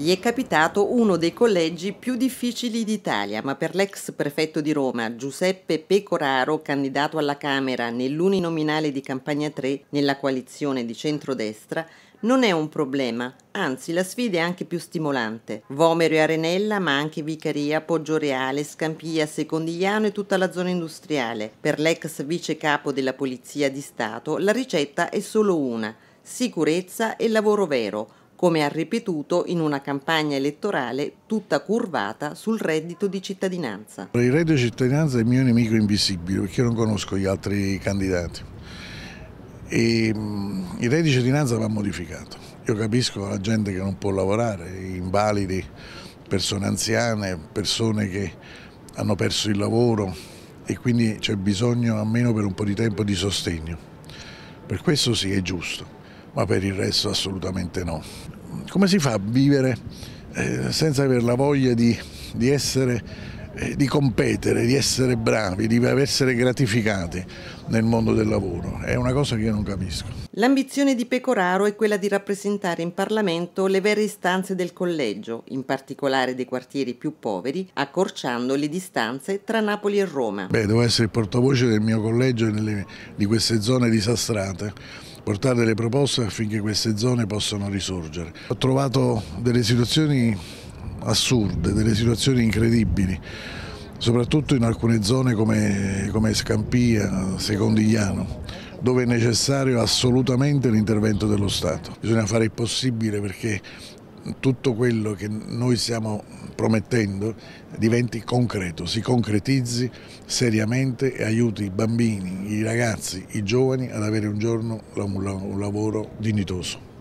Gli è capitato uno dei collegi più difficili d'Italia, ma per l'ex prefetto di Roma, Giuseppe Pecoraro, candidato alla Camera nell'uninominale di Campagna 3 nella coalizione di centrodestra, non è un problema, anzi la sfida è anche più stimolante. Vomero e Arenella, ma anche Vicaria, Poggioreale, Scampia, Secondigliano e tutta la zona industriale. Per l'ex vice capo della Polizia di Stato la ricetta è solo una, sicurezza e lavoro vero come ha ripetuto in una campagna elettorale tutta curvata sul reddito di cittadinanza. Il reddito di cittadinanza è il mio nemico invisibile perché io non conosco gli altri candidati. E, mm, il reddito di cittadinanza va modificato. Io capisco la gente che non può lavorare, invalidi, persone anziane, persone che hanno perso il lavoro e quindi c'è bisogno almeno per un po' di tempo di sostegno. Per questo sì è giusto ma per il resto assolutamente no. Come si fa a vivere eh, senza avere la voglia di, di essere eh, di competere, di essere bravi, di essere gratificati nel mondo del lavoro. È una cosa che io non capisco. L'ambizione di Pecoraro è quella di rappresentare in Parlamento le vere istanze del collegio, in particolare dei quartieri più poveri, accorciando le distanze tra Napoli e Roma. Beh, devo essere il portavoce del mio collegio nelle, di queste zone disastrate portare delle proposte affinché queste zone possano risorgere. Ho trovato delle situazioni assurde, delle situazioni incredibili, soprattutto in alcune zone come, come Scampia, Secondigliano, dove è necessario assolutamente l'intervento dello Stato. Bisogna fare il possibile perché tutto quello che noi stiamo promettendo diventi concreto, si concretizzi seriamente e aiuti i bambini, i ragazzi, i giovani ad avere un giorno un lavoro dignitoso.